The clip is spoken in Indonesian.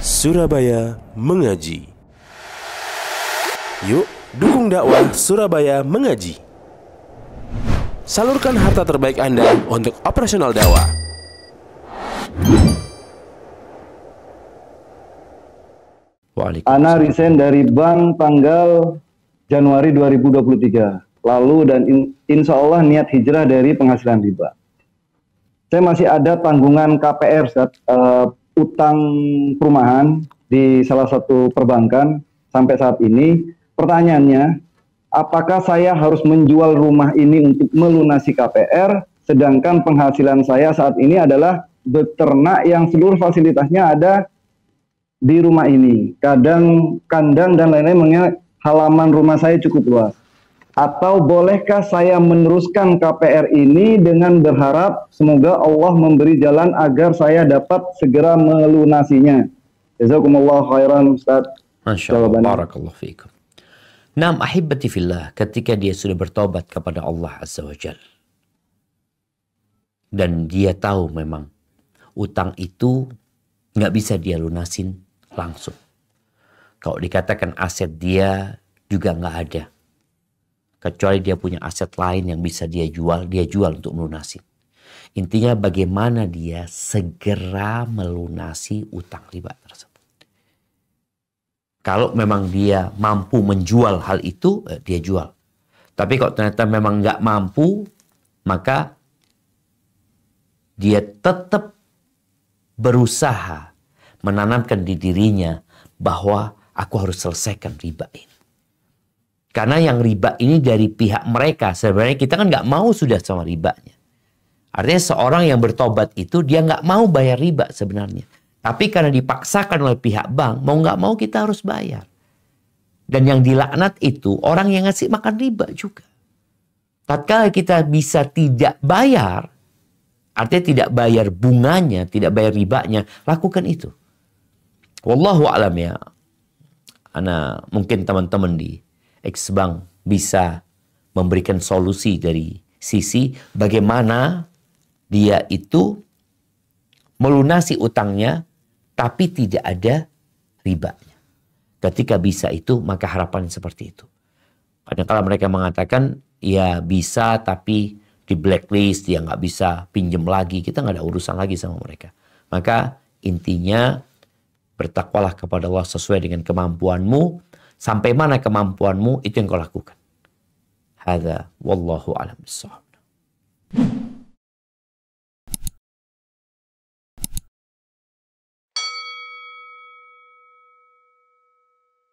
Surabaya Mengaji Yuk dukung dakwah Surabaya Mengaji Salurkan harta terbaik Anda untuk operasional dakwah Ana resign dari bank tanggal Januari 2023 lalu dan in, insya Allah niat hijrah dari penghasilan riba. Saya masih ada tanggungan KPR saat uh, eh, utang perumahan di salah satu perbankan sampai saat ini. Pertanyaannya, apakah saya harus menjual rumah ini untuk melunasi KPR sedangkan penghasilan saya saat ini adalah beternak yang seluruh fasilitasnya ada di rumah ini. Kadang kandang dan lain-lain halaman rumah saya cukup luas. Atau bolehkah saya meneruskan KPR ini dengan berharap semoga Allah memberi jalan agar saya dapat segera melunasinya? Jazakumullah khairan Ustaz. Masya Allah. Barakallahu fiikum. Nam ahibati fillah ketika dia sudah bertobat kepada Allah Azza wa Jal. Dan dia tahu memang utang itu nggak bisa dia lunasin langsung. Kalau dikatakan aset dia juga nggak ada. Kecuali dia punya aset lain yang bisa dia jual, dia jual untuk melunasi. Intinya bagaimana dia segera melunasi utang riba tersebut. Kalau memang dia mampu menjual hal itu, eh, dia jual. Tapi kalau ternyata memang nggak mampu, maka dia tetap berusaha menanamkan di dirinya bahwa Aku harus selesaikan riba ini. Karena yang riba ini dari pihak mereka. Sebenarnya kita kan nggak mau sudah sama ribanya. Artinya seorang yang bertobat itu dia nggak mau bayar riba sebenarnya. Tapi karena dipaksakan oleh pihak bank, mau nggak mau kita harus bayar. Dan yang dilaknat itu orang yang ngasih makan riba juga. Tatkala kita bisa tidak bayar, artinya tidak bayar bunganya, tidak bayar ribanya, lakukan itu. Wallahu alam ya. Ana mungkin teman-teman di X-Bank bisa memberikan solusi dari sisi bagaimana dia itu melunasi utangnya tapi tidak ada ribanya. Ketika bisa itu maka harapan seperti itu. Kadang-kala mereka mengatakan ya bisa tapi di blacklist dia nggak bisa pinjam lagi kita nggak ada urusan lagi sama mereka. Maka intinya bertakwalah kepada Allah sesuai dengan kemampuanmu. Sampai mana kemampuanmu itu yang kau lakukan. Hada wallahu alam bisawab.